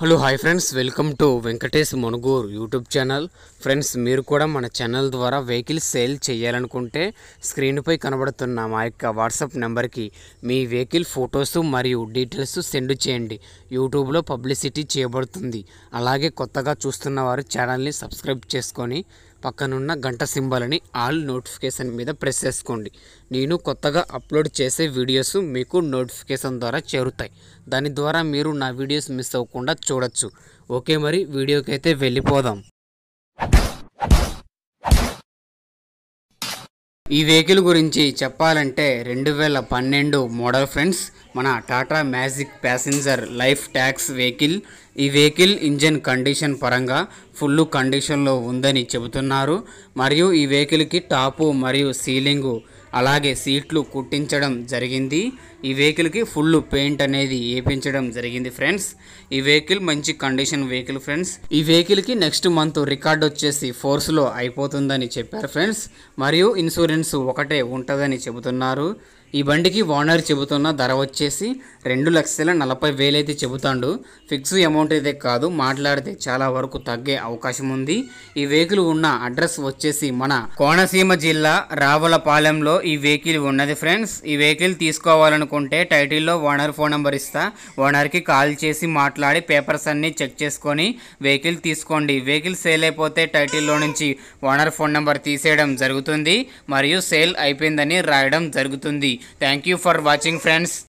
Hello hi friends welcome to Venkatesh Munuguru YouTube channel friends మీరు కూడా మన ఛానల్ ద్వారా వెహికల్ సేల్ చేయాలనుకుంటే స్క్రీన్పై కనబడుతున్న మా యొక్క వాట్సాప్ నెంబర్కి మీ వెహికల్ ఫొటోస్ మరియు డీటెయిల్స్ సెండ్ చేయండి యూట్యూబ్లో పబ్లిసిటీ చేయబడుతుంది అలాగే కొత్తగా చూస్తున్న వారు ఛానల్ని సబ్స్క్రైబ్ చేసుకొని పక్కనున్న గంట సింబల్ని ఆల్ నోటిఫికేషన్ మీద ప్రెస్ చేసుకోండి నేను కొత్తగా అప్లోడ్ చేసే వీడియోస్ మీకు నోటిఫికేషన్ ద్వారా చేరుతాయి దాని ద్వారా మీరు నా వీడియోస్ మిస్ అవ్వకుండా చూడొచ్చు ఓకే మరి వీడియోకి అయితే వెళ్ళిపోదాం ఈ వెహికల్ గురించి చెప్పాలంటే రెండు వేల పన్నెండు మోడల్ ఫ్రెండ్స్ మన Tata magic passenger life tax vehicle ఈ వెహికల్ ఇంజన్ కండిషన్ పరంగా ఫుల్ కండిషన్లో ఉందని చెబుతున్నారు మరియు ఈ వెహికల్కి టాపు మరియు సీలింగు అలాగే సీట్లు కుట్టించడం జరిగింది ఈ వెహికల్కి ఫుల్ పెయింట్ అనేది వేయించడం జరిగింది ఫ్రెండ్స్ ఈ వెహికల్ మంచి కండిషన్ వెహికల్ ఫ్రెండ్స్ ఈ వెహికల్కి నెక్స్ట్ మంత్ రికార్డ్ వచ్చేసి ఫోర్స్లో అయిపోతుందని చెప్పారు ఫ్రెండ్స్ మరియు ఇన్సూరెన్స్ ఒకటే ఉంటుందని చెబుతున్నారు ఈ బండికి ఓనర్ చెబుతున్న ధర వచ్చేసి రెండు లక్షల నలభై వేలు అయితే చెబుతాడు ఫిక్స్ అమౌంట్ అయితే కాదు మాట్లాడితే చాలా వరకు తగ్గే అవకాశం ఉంది ఈ వెహికల్ ఉన్న అడ్రస్ వచ్చేసి మన కోనసీమ జిల్లా రావులపాలెంలో ఈ వెహికల్ ఉన్నది ఫ్రెండ్స్ ఈ వెహికల్ తీసుకోవాలనుకుంటే టైటిల్లో ఓనర్ ఫోన్ నెంబర్ ఇస్తా ఓనర్కి కాల్ చేసి మాట్లాడి పేపర్స్ అన్నీ చెక్ చేసుకొని వెహికల్ తీసుకోండి వెహికల్ సేల్ అయిపోతే టైటిల్లో నుంచి ఓనర్ ఫోన్ నెంబర్ తీసేయడం జరుగుతుంది మరియు సేల్ అయిపోయిందని రాయడం జరుగుతుంది Thank you for watching friends.